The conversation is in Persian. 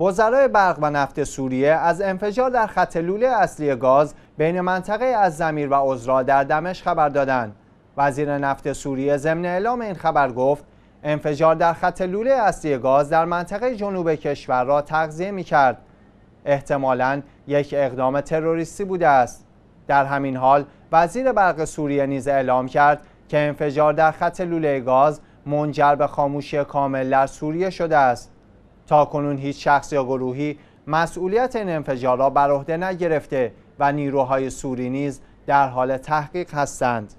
وزرای برق و نفت سوریه از انفجار در خط لوله اصلی گاز بین منطقه از زمیر و عزرا در دمشق خبر دادند. وزیر نفت سوریه ضمن اعلام این خبر گفت انفجار در خط لوله اصلی گاز در منطقه جنوب کشور را تغذیه می کرد. احتمالاً یک اقدام تروریستی بوده است. در همین حال وزیر برق سوریه نیز اعلام کرد که انفجار در خط لوله گاز منجر به خاموشی کامل در سوریه شده است. تاکنون هیچ شخص یا گروهی مسئولیت این انفجار را بر عهده نگرفته و نیروهای سوری نیز در حال تحقیق هستند